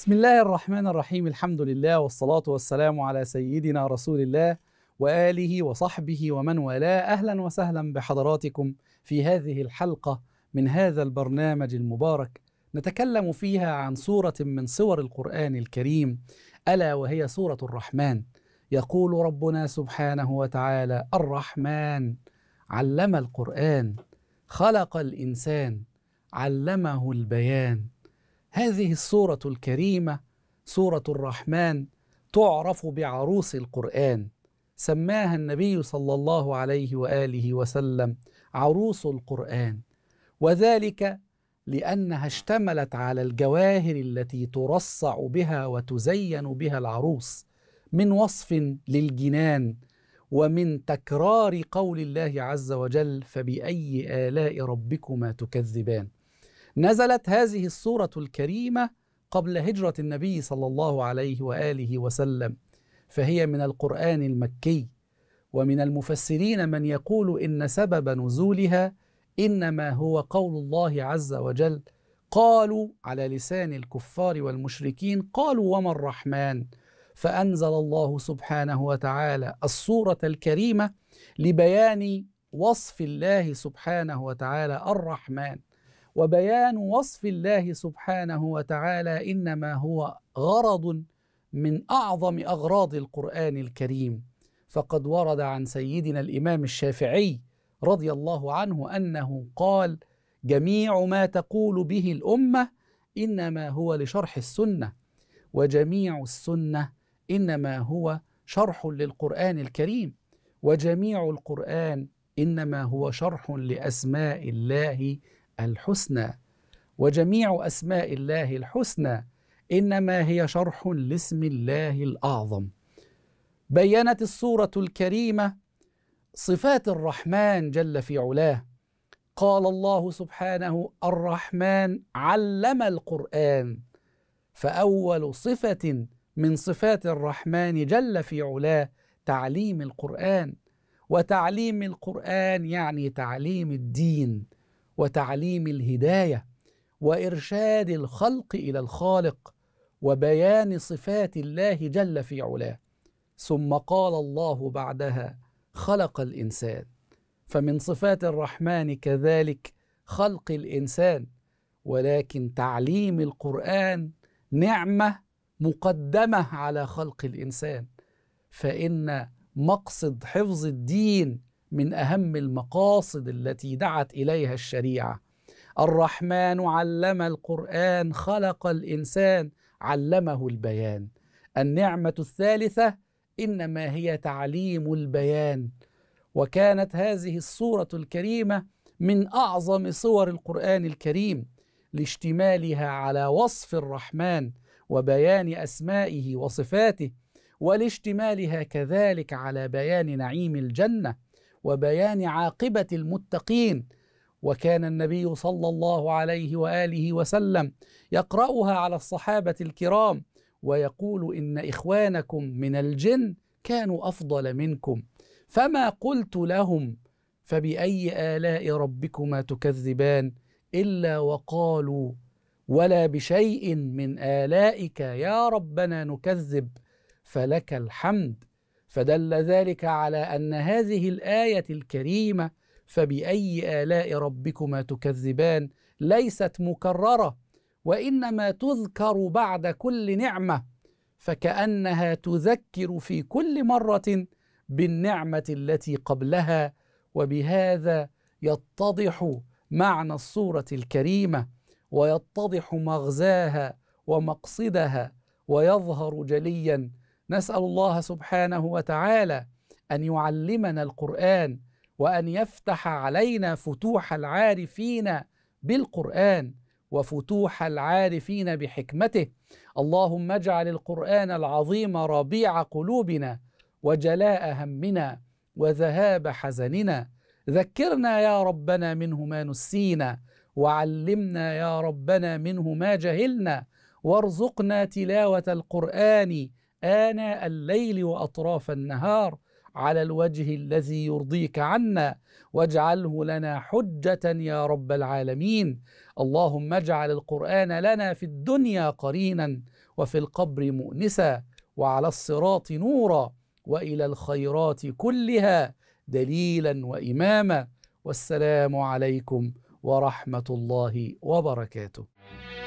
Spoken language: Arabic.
بسم الله الرحمن الرحيم الحمد لله والصلاة والسلام على سيدنا رسول الله وآله وصحبه ومن والاه أهلا وسهلا بحضراتكم في هذه الحلقة من هذا البرنامج المبارك نتكلم فيها عن سورة من سور القرآن الكريم ألا وهي سورة الرحمن يقول ربنا سبحانه وتعالى الرحمن علم القرآن خلق الإنسان علمه البيان هذه الصورة الكريمة صورة الرحمن تعرف بعروس القرآن سماها النبي صلى الله عليه وآله وسلم عروس القرآن وذلك لأنها اشتملت على الجواهر التي ترصع بها وتزين بها العروس من وصف للجنان ومن تكرار قول الله عز وجل فبأي آلاء ربكما تكذبان نزلت هذه الصورة الكريمة قبل هجرة النبي صلى الله عليه وآله وسلم فهي من القرآن المكي ومن المفسرين من يقول إن سبب نزولها إنما هو قول الله عز وجل قالوا على لسان الكفار والمشركين قالوا وما الرحمن فأنزل الله سبحانه وتعالى الصورة الكريمة لبيان وصف الله سبحانه وتعالى الرحمن وبيان وصف الله سبحانه وتعالى انما هو غرض من اعظم اغراض القران الكريم فقد ورد عن سيدنا الامام الشافعي رضي الله عنه انه قال جميع ما تقول به الامه انما هو لشرح السنه وجميع السنه انما هو شرح للقران الكريم وجميع القران انما هو شرح لاسماء الله الحسنى وجميع اسماء الله الحسنى انما هي شرح لاسم الله الاعظم بينت السوره الكريمه صفات الرحمن جل في علاه قال الله سبحانه الرحمن علم القران فاول صفه من صفات الرحمن جل في علاه تعليم القران وتعليم القران يعني تعليم الدين وتعليم الهدايه وارشاد الخلق الى الخالق وبيان صفات الله جل في علاه ثم قال الله بعدها خلق الانسان فمن صفات الرحمن كذلك خلق الانسان ولكن تعليم القران نعمه مقدمه على خلق الانسان فان مقصد حفظ الدين من اهم المقاصد التي دعت اليها الشريعه الرحمن علم القران خلق الانسان علمه البيان النعمه الثالثه انما هي تعليم البيان وكانت هذه الصوره الكريمه من اعظم صور القران الكريم لاشتمالها على وصف الرحمن وبيان اسمائه وصفاته ولاشتمالها كذلك على بيان نعيم الجنه وبيان عاقبة المتقين وكان النبي صلى الله عليه وآله وسلم يقرأها على الصحابة الكرام ويقول إن إخوانكم من الجن كانوا أفضل منكم فما قلت لهم فبأي آلاء ربكما تكذبان إلا وقالوا ولا بشيء من آلائك يا ربنا نكذب فلك الحمد فدل ذلك على ان هذه الايه الكريمه فباي الاء ربكما تكذبان ليست مكرره وانما تذكر بعد كل نعمه فكانها تذكر في كل مره بالنعمه التي قبلها وبهذا يتضح معنى الصوره الكريمه ويتضح مغزاها ومقصدها ويظهر جليا نسال الله سبحانه وتعالى ان يعلمنا القران وان يفتح علينا فتوح العارفين بالقران وفتوح العارفين بحكمته اللهم اجعل القران العظيم ربيع قلوبنا وجلاء همنا وذهاب حزننا ذكرنا يا ربنا منه ما نسينا وعلمنا يا ربنا منه ما جهلنا وارزقنا تلاوه القران آناء الليل وأطراف النهار على الوجه الذي يرضيك عنا واجعله لنا حجة يا رب العالمين اللهم اجعل القرآن لنا في الدنيا قرينا وفي القبر مؤنسا وعلى الصراط نورا وإلى الخيرات كلها دليلا وإماما والسلام عليكم ورحمة الله وبركاته